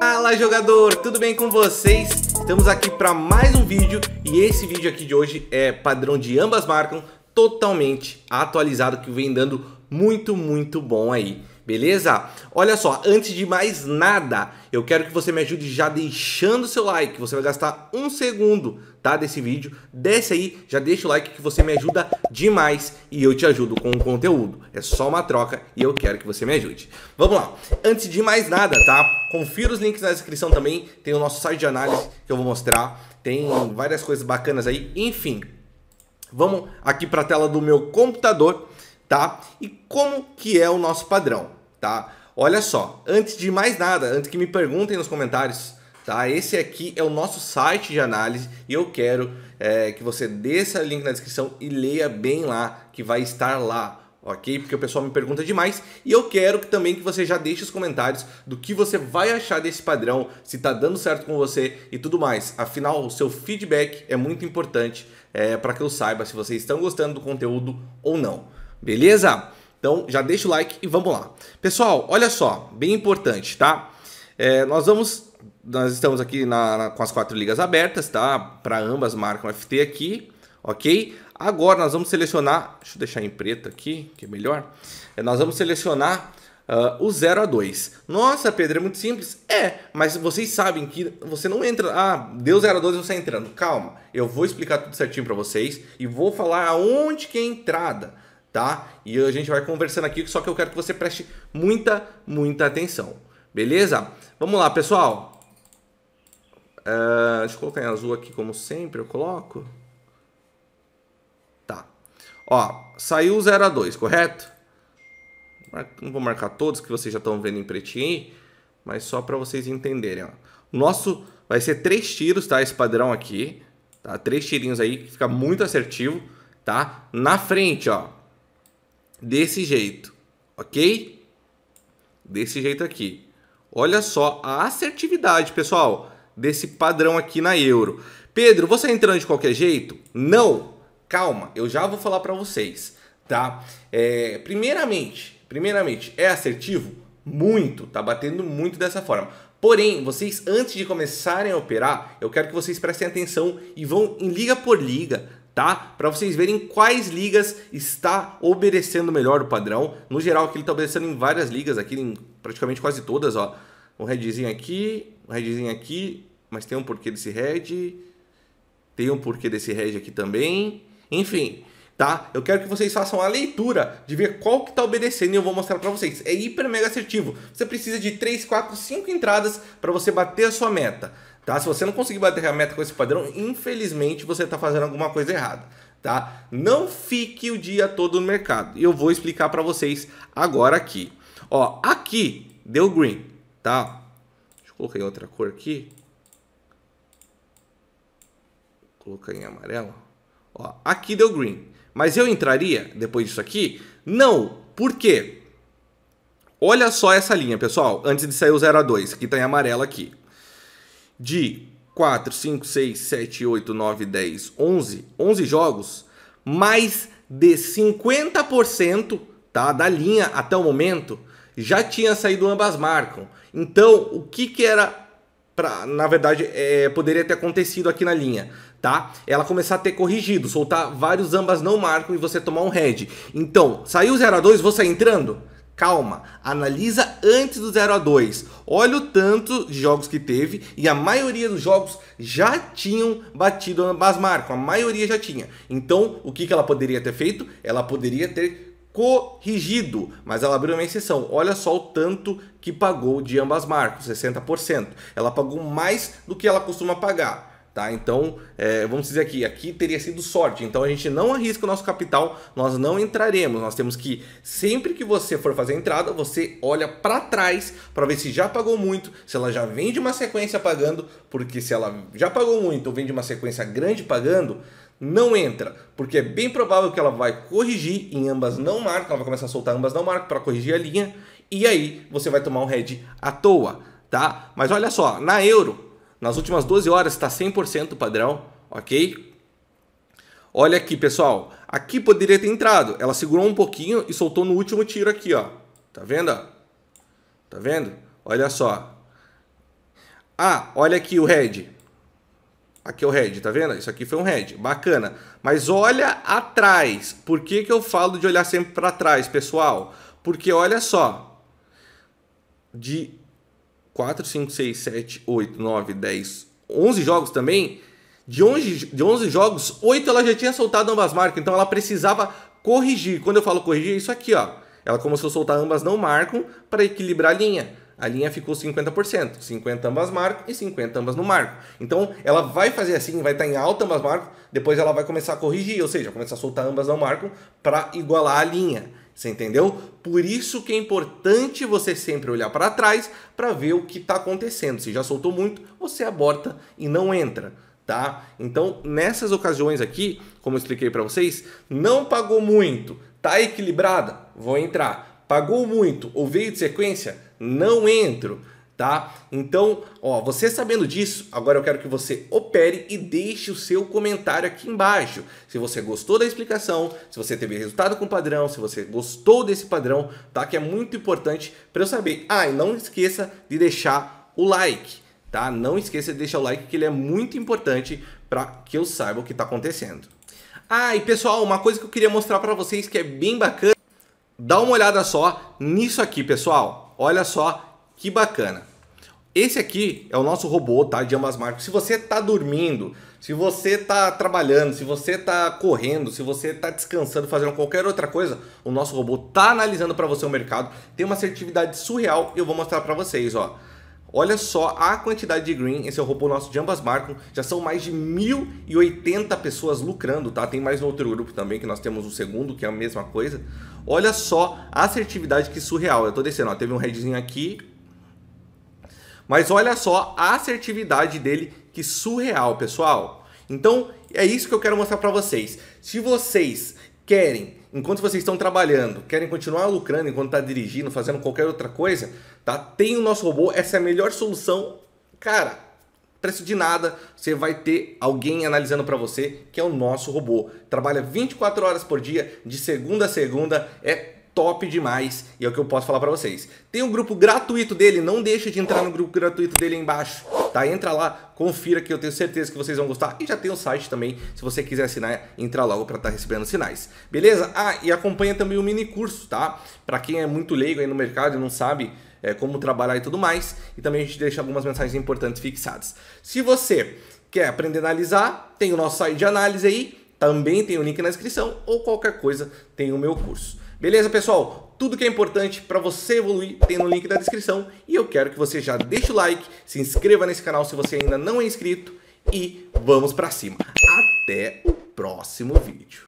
Fala jogador, tudo bem com vocês? Estamos aqui para mais um vídeo e esse vídeo aqui de hoje é padrão de ambas marcas totalmente atualizado que vem dando muito, muito bom aí beleza? Olha só, antes de mais nada, eu quero que você me ajude já deixando seu like. Você vai gastar um segundo, tá, desse vídeo. Desce aí, já deixa o like que você me ajuda demais e eu te ajudo com o conteúdo. É só uma troca e eu quero que você me ajude. Vamos lá. Antes de mais nada, tá? Confira os links na descrição também. Tem o nosso site de análise que eu vou mostrar. Tem várias coisas bacanas aí. Enfim, vamos aqui para a tela do meu computador, tá? E como que é o nosso padrão? tá? Olha só, antes de mais nada, antes que me perguntem nos comentários, tá? Esse aqui é o nosso site de análise e eu quero é, que você desça o link na descrição e leia bem lá, que vai estar lá, ok? Porque o pessoal me pergunta demais e eu quero que, também que você já deixe os comentários do que você vai achar desse padrão, se tá dando certo com você e tudo mais. Afinal, o seu feedback é muito importante é, para que eu saiba se vocês estão gostando do conteúdo ou não. Beleza? Então já deixa o like e vamos lá. Pessoal, olha só, bem importante, tá? É, nós vamos, nós estamos aqui na, na, com as quatro ligas abertas, tá? Para ambas marcam FT aqui, ok? Agora nós vamos selecionar, deixa eu deixar em preto aqui, que é melhor. É, nós vamos selecionar Uh, o 0 a 2. Nossa, Pedro, é muito simples. É, mas vocês sabem que você não entra. Ah, deu 0 a 2 você tá entrando. Calma, eu vou explicar tudo certinho para vocês e vou falar aonde que é a entrada tá? E a gente vai conversando aqui, só que eu quero que você preste muita, muita atenção, beleza? Vamos lá, pessoal. Uh, deixa eu colocar em azul aqui, como sempre, eu coloco. Tá. Ó, saiu 0 a 2, correto? Não vou marcar todos que vocês já estão vendo em pretinho, mas só para vocês entenderem, ó. Nosso vai ser três tiros, tá? Esse padrão aqui, tá? Três tirinhos aí, que fica muito assertivo, tá? Na frente, ó desse jeito, ok? Desse jeito aqui. Olha só a assertividade, pessoal, desse padrão aqui na euro. Pedro, você é entrando de qualquer jeito? Não. Calma, eu já vou falar para vocês, tá? É, primeiramente, primeiramente, é assertivo? Muito, tá batendo muito dessa forma. Porém, vocês antes de começarem a operar, eu quero que vocês prestem atenção e vão em liga por liga tá? Para vocês verem quais ligas está obedecendo melhor o padrão. No geral, aqui ele está obedecendo em várias ligas, aqui em praticamente quase todas, ó. Um redzinho aqui, um redzinho aqui, mas tem um porquê desse red, tem um porquê desse red aqui também. Enfim, tá? Eu quero que vocês façam a leitura de ver qual que tá obedecendo e eu vou mostrar para vocês. É hiper mega assertivo. Você precisa de 3, 4, 5 entradas para você bater a sua meta. Tá? Se você não conseguir bater a meta com esse padrão, infelizmente você está fazendo alguma coisa errada. Tá? Não fique o dia todo no mercado. E Eu vou explicar para vocês agora aqui. Ó, aqui deu green, tá? Deixa eu colocar em outra cor aqui. colocar em amarelo. Ó, aqui deu green. Mas eu entraria depois disso aqui? Não. Por quê? Olha só essa linha, pessoal, antes de sair o 0 a 2, que está em amarelo aqui de 4, 5, 6, 7, 8, 9, 10, 11, 11 jogos, mais de 50% tá, da linha até o momento já tinha saído ambas marcam. Então, o que, que era Pra, na verdade, é, poderia ter acontecido aqui na linha, tá? Ela começar a ter corrigido, soltar vários ambas não marcam e você tomar um head. Então, saiu 0 a 2, você entrando? Calma, analisa antes do 0 a 2. Olha o tanto de jogos que teve e a maioria dos jogos já tinham batido as marcas, a maioria já tinha. Então, o que, que ela poderia ter feito? Ela poderia ter corrigido, mas ela abriu uma exceção. Olha só o tanto que pagou de ambas marcas, 60%. Ela pagou mais do que ela costuma pagar. Tá? Então, é, vamos dizer aqui, aqui teria sido sorte. Então a gente não arrisca o nosso capital, nós não entraremos. Nós temos que, sempre que você for fazer a entrada, você olha para trás para ver se já pagou muito, se ela já vem de uma sequência pagando, porque se ela já pagou muito ou vem de uma sequência grande pagando, não entra, porque é bem provável que ela vai corrigir em ambas não marcam, ela vai começar a soltar ambas não marcam para corrigir a linha, e aí você vai tomar um head à toa, tá? Mas olha só, na euro, nas últimas 12 horas está 100% padrão, ok? Olha aqui, pessoal. Aqui poderia ter entrado. Ela segurou um pouquinho e soltou no último tiro aqui, ó. Tá vendo? Tá vendo? Olha só. Ah, olha aqui o head. Aqui é o head, tá vendo? Isso aqui foi um head. Bacana. Mas olha atrás. Por que, que eu falo de olhar sempre para trás, pessoal? Porque olha só. De 4, 5, 6, 7, 8, 9, 10, 11 jogos também. De 11, de 11 jogos, 8 ela já tinha soltado ambas marcas, então ela precisava corrigir. Quando eu falo corrigir, é isso aqui, ó. Ela começou a soltar ambas não marcam para equilibrar a linha. A linha ficou 50%, 50 ambas marcam e 50 ambas não marcam. Então ela vai fazer assim, vai estar tá em alta ambas marcam, depois ela vai começar a corrigir, ou seja, começar a soltar ambas não marcam para igualar a linha. Você entendeu? Por isso que é importante você sempre olhar para trás para ver o que está acontecendo. Se já soltou muito, você aborta e não entra, tá? Então, nessas ocasiões aqui, como eu expliquei para vocês, não pagou muito, tá equilibrada, vou entrar. Pagou muito ou veio de sequência, não entro tá? Então, ó, você sabendo disso, agora eu quero que você opere e deixe o seu comentário aqui embaixo. Se você gostou da explicação, se você teve resultado com o padrão, se você gostou desse padrão, tá? Que é muito importante para eu saber. Ah, e não esqueça de deixar o like, tá? Não esqueça de deixar o like que ele é muito importante para que eu saiba o que está acontecendo. Ah, e pessoal, uma coisa que eu queria mostrar para vocês que é bem bacana. Dá uma olhada só nisso aqui, pessoal. Olha só que bacana. Esse aqui é o nosso robô, tá? De ambas marcas. Se você tá dormindo, se você tá trabalhando, se você tá correndo, se você tá descansando, fazendo qualquer outra coisa, o nosso robô tá analisando para você o mercado. Tem uma assertividade surreal e eu vou mostrar para vocês, ó. Olha só a quantidade de green, esse é o robô nosso de ambas marcas, já são mais de 1.080 pessoas lucrando, tá? Tem mais no outro grupo também, que nós temos o segundo, que é a mesma coisa. Olha só a assertividade que surreal, eu tô descendo, ó, teve um redzinho aqui, mas olha só a assertividade dele, que surreal, pessoal. Então, é isso que eu quero mostrar para vocês. Se vocês querem, enquanto vocês estão trabalhando, querem continuar lucrando enquanto está dirigindo, fazendo qualquer outra coisa, tá? Tem o nosso robô, essa é a melhor solução. Cara, preço de nada, você vai ter alguém analisando para você, que é o nosso robô. Trabalha 24 horas por dia, de segunda a segunda, é top demais e é o que eu posso falar para vocês. Tem um grupo gratuito dele, não deixa de entrar no grupo gratuito dele aí embaixo, tá? Entra lá, confira que eu tenho certeza que vocês vão gostar e já tem o site também, se você quiser assinar, entra logo para estar tá recebendo sinais. Beleza? Ah, e acompanha também o mini curso, tá? Para quem é muito leigo aí no mercado e não sabe é, como trabalhar e tudo mais, e também a gente deixa algumas mensagens importantes fixadas. Se você quer aprender a analisar, tem o nosso site de análise aí, também tem o link na descrição ou qualquer coisa tem o meu curso. Beleza, pessoal? Tudo que é importante para você evoluir tem no link da descrição e eu quero que você já deixe o like, se inscreva nesse canal se você ainda não é inscrito e vamos para cima. Até o próximo vídeo.